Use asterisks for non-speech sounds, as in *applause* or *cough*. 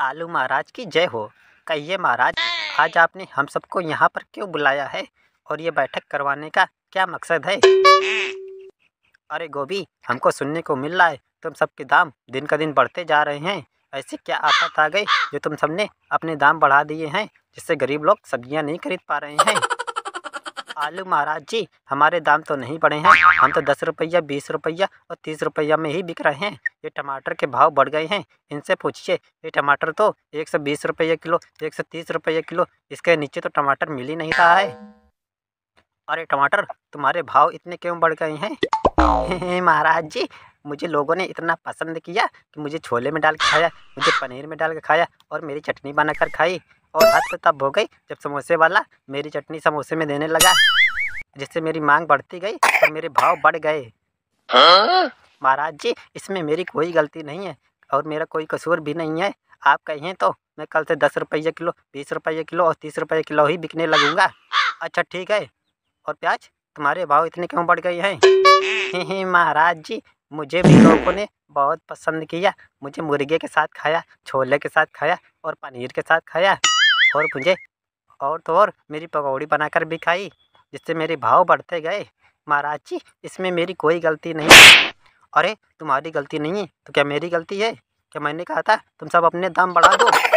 आलू महाराज की जय हो कहिए महाराज आज आपने हम सबको यहाँ पर क्यों बुलाया है और ये बैठक करवाने का क्या मकसद है अरे गोभी हमको सुनने को मिल रहा है तुम सबके दाम दिन का दिन बढ़ते जा रहे हैं ऐसे क्या आफत आ गई जो तुम सबने अपने दाम बढ़ा दिए हैं जिससे गरीब लोग सब्जियाँ नहीं खरीद पा रहे हैं आलू महाराज जी हमारे दाम तो नहीं बढ़े हैं हम तो दस रुपया बीस रुपया और तीस रुपया में ही बिक रहे हैं ये टमाटर के भाव बढ़ गए हैं इनसे पूछिए ये टमाटर तो एक सौ बीस रुपया किलो एक सौ तीस रुपया किलो इसके नीचे तो टमाटर मिल ही नहीं रहा है अरे टमाटर तुम्हारे भाव इतने क्यों बढ़ गए हैं *laughs* महाराज जी मुझे लोगों ने इतना पसंद किया कि मुझे छोले में डाल के खाया मुझे पनीर में डाल के खाया और मेरी चटनी बनाकर खाई और हद तो तब हो गई जब समोसे वाला मेरी चटनी समोसे में देने लगा जिससे मेरी मांग बढ़ती गई और मेरे भाव बढ़ गए महाराज जी इसमें मेरी कोई गलती नहीं है और मेरा कोई कसूर भी नहीं है आप कहें तो मैं कल से दस रुपये किलो बीस रुपये किलो और तीस रुपये किलो ही बिकने लगूंगा अच्छा ठीक है और प्याज तुम्हारे भाव इतने क्यों बढ़ गए हैं *laughs* महाराज जी मुझे भी लोगों ने बहुत पसंद किया मुझे मुर्गे के साथ खाया छोले के साथ खाया और पनीर के साथ खाया और मुझे और तो और मेरी पकौड़ी बनाकर भी खाई जिससे मेरे भाव बढ़ते गए महाराज जी इसमें मेरी कोई गलती नहीं अरे तुम्हारी गलती नहीं है तो क्या मेरी गलती है क्या मैंने कहा था तुम सब अपने दाम बढ़ा दो